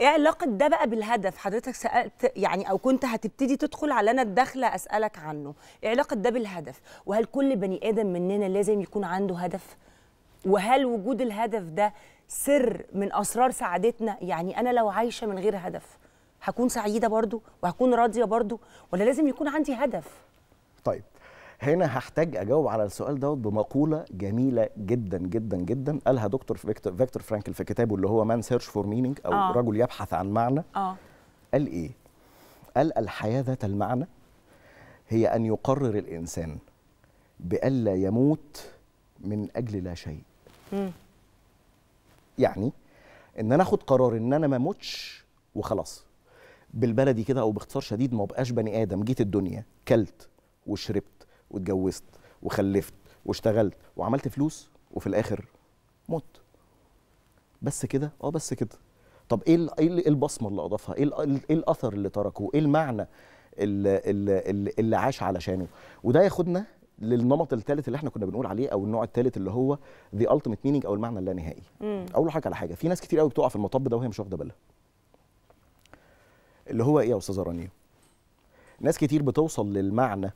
ايه علاقه ده بقى بالهدف حضرتك سالت يعني او كنت هتبتدي تدخل على انا الداخله اسالك عنه ايه علاقه ده بالهدف وهل كل بني ادم مننا لازم يكون عنده هدف وهل وجود الهدف ده سر من اسرار سعادتنا يعني انا لو عايشه من غير هدف هكون سعيده برضو وهكون راضيه برضو ولا لازم يكون عندي هدف طيب هنا هحتاج اجاوب على السؤال دوت بمقوله جميله جدا جدا جدا قالها دكتور فيكتور, فيكتور فرانكل في كتابه اللي هو مان سيرش فور مينينج او آه. رجل يبحث عن معنى آه. قال ايه قال الحياه ذات المعنى هي ان يقرر الانسان بألا يموت من أجل لا شيء م. يعني ان انا اخد قرار ان انا ما اموتش وخلاص بالبلدي كده او باختصار شديد ما بقاش بني ادم جيت الدنيا كلت وشربت واتجوزت وخلفت واشتغلت وعملت فلوس وفي الاخر مت بس كده اه بس كده طب ايه إيه, ايه البصمه اللي اضافها إيه, إيه, ايه الاثر اللي تركه ايه المعنى اللي, اللي, اللي عاش علشانه وده ياخدنا للنمط الثالث اللي احنا كنا بنقول عليه او النوع الثالث اللي هو ذا التيميت مينينج او المعنى اللانهائي اقول لحضرتك على حاجه في ناس كتير قوي بتقع في المطب ده وهي مش واخده بالها اللي هو ايه يا استاذه رانيا ناس كتير بتوصل للمعنى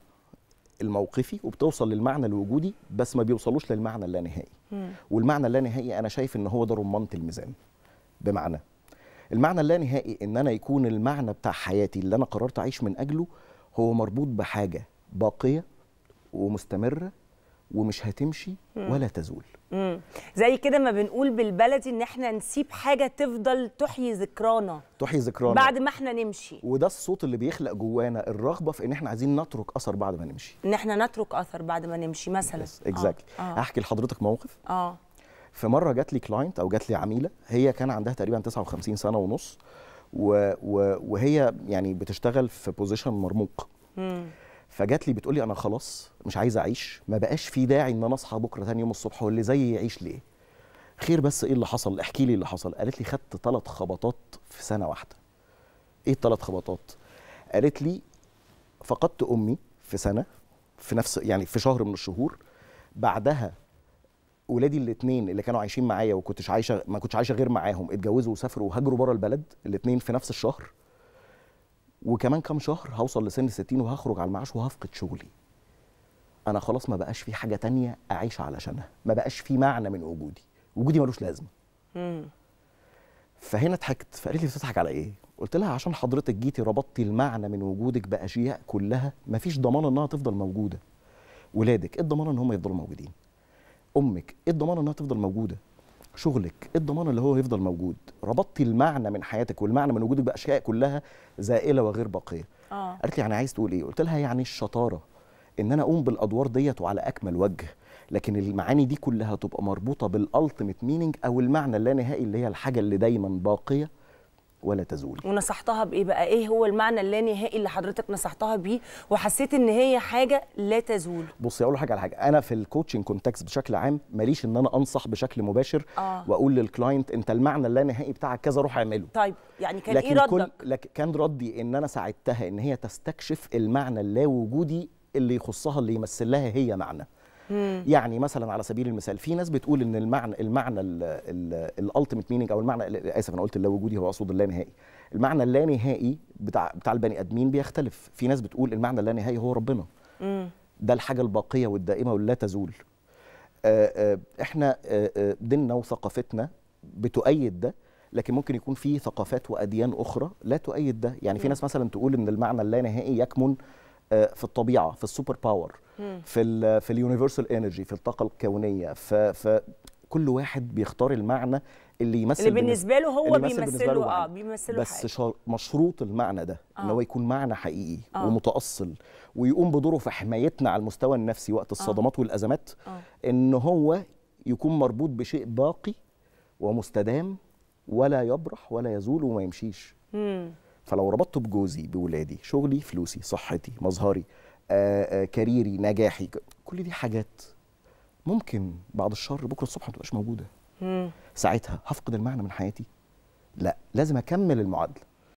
الموقفي وبتوصل للمعنى الوجودي بس ما بيوصلوش للمعنى اللانهائي والمعنى اللانهائي انا شايف ان هو ده رمانه الميزان بمعنى المعنى اللانهائي ان انا يكون المعنى بتاع حياتي اللي انا قررت اعيش من اجله هو مربوط بحاجه باقيه ومستمره ومش هتمشي ولا تزول مم. زي كده ما بنقول بالبلدي ان احنا نسيب حاجه تفضل تحيي ذكرانا تحيي ذكرانا بعد ما احنا نمشي وده الصوت اللي بيخلق جوانا الرغبه في ان احنا عايزين نترك اثر بعد ما نمشي ان احنا نترك اثر بعد ما نمشي مثلا yes, exactly. آه. آه. احكي لحضرتك موقف اه فمره جات لي كلاينت او جات لي عميله هي كان عندها تقريبا 59 سنه ونص و... و... وهي يعني بتشتغل في بوزيشن مرموق مم. فجات لي بتقولي انا خلاص مش عايزه اعيش ما بقاش في داعي ان انا اصحى بكره ثاني يوم الصبح واللي زيي يعيش ليه خير بس ايه اللي حصل احكي لي اللي حصل قالت لي خدت ثلاث خبطات في سنه واحده ايه الثلاث خبطات قالت لي فقدت امي في سنه في نفس يعني في شهر من الشهور بعدها ولادي الاثنين اللي كانوا عايشين معايا وكنتش عايشه ما كنتش عايشه غير معاهم اتجوزوا وسافروا وهاجروا بره البلد الاثنين في نفس الشهر وكمان كام شهر هوصل لسن 60 وهخرج على المعاش وهفقد شغلي انا خلاص ما بقاش في حاجه تانية اعيش علشانها ما بقاش في معنى من وجودي وجودي ملوش لازمه فهنا ضحكت فقالت لي بتضحك على ايه قلت لها عشان حضرتك جيتي ربطتي المعنى من وجودك باشياء كلها مفيش ضمان انها تفضل موجوده ولادك ايه الضمان ان هم يفضلوا موجودين امك ايه الضمان انها تفضل موجوده شغلك ايه الضمان اللي هو هيفضل موجود ربطتي المعنى من حياتك والمعنى من وجودك باشياء كلها زائله وغير باقيه آه. قالت لي يعني عايز تقول ايه قلت لها يعني الشطاره ان انا اقوم بالادوار ديت وعلى اكمل وجه لكن المعاني دي كلها تبقى مربوطه بالالتيميت مينينج او المعنى اللانهائي اللي هي الحاجه اللي دايما باقيه ولا تزول ونصحتها بايه بقى ايه هو المعنى اللانهائي اللي حضرتك نصحتها بيه وحسيت ان هي حاجه لا تزول بصي اقول حاجه على حاجه انا في الكوتشنج كونتكس بشكل عام ماليش ان انا انصح بشكل مباشر آه. واقول للكلاينت انت المعنى اللانهائي بتاعك كذا روح اعمله طيب يعني كان لكن ايه ردك كل... لكن كان ردي ان انا ساعدتها ان هي تستكشف المعنى اللاوجودي اللي يخصها اللي يمثل لها هي معنى مم. يعني مثلا على سبيل المثال في ناس بتقول ان المعنى المعنى الالتيميت مينينج او المعنى اسف انا قلت اللا وجودي هو اقصد اللانهائي المعنى اللانهائي بتاع بتاع البني ادمين بيختلف في ناس بتقول المعنى اللانهائي هو ربنا مم. ده الحاجه الباقيه والدائمه واللا تزول آه، آه، احنا آه، ديننا وثقافتنا بتؤيد ده لكن ممكن يكون في ثقافات واديان اخرى لا تؤيد ده يعني في ناس مثلا تقول ان المعنى اللانهائي يكمن في الطبيعه في السوبر باور في الـ في اليونيفرسال انرجي في الطاقه الكونيه ف كل واحد بيختار المعنى اللي يمثل اللي بالنسبه له هو بيمثله اه بيمثله بس حقيقي. مشروط المعنى ده آه. ان هو آه. يكون معنى حقيقي آه. ومتاصل ويقوم بدوره في حمايتنا على المستوى النفسي وقت آه. الصدمات آه. والازمات آه. ان هو يكون مربوط بشيء باقي ومستدام ولا يبرح ولا يزول وما يمشيش مم. فلو ربطته بجوزي بولادي شغلي فلوسي صحتي مظهري آه، آه، كاريري نجاحي كل دي حاجات ممكن بعد الشر بكره الصبح ما تبقاش موجوده ساعتها هفقد المعنى من حياتي لا لازم اكمل المعادله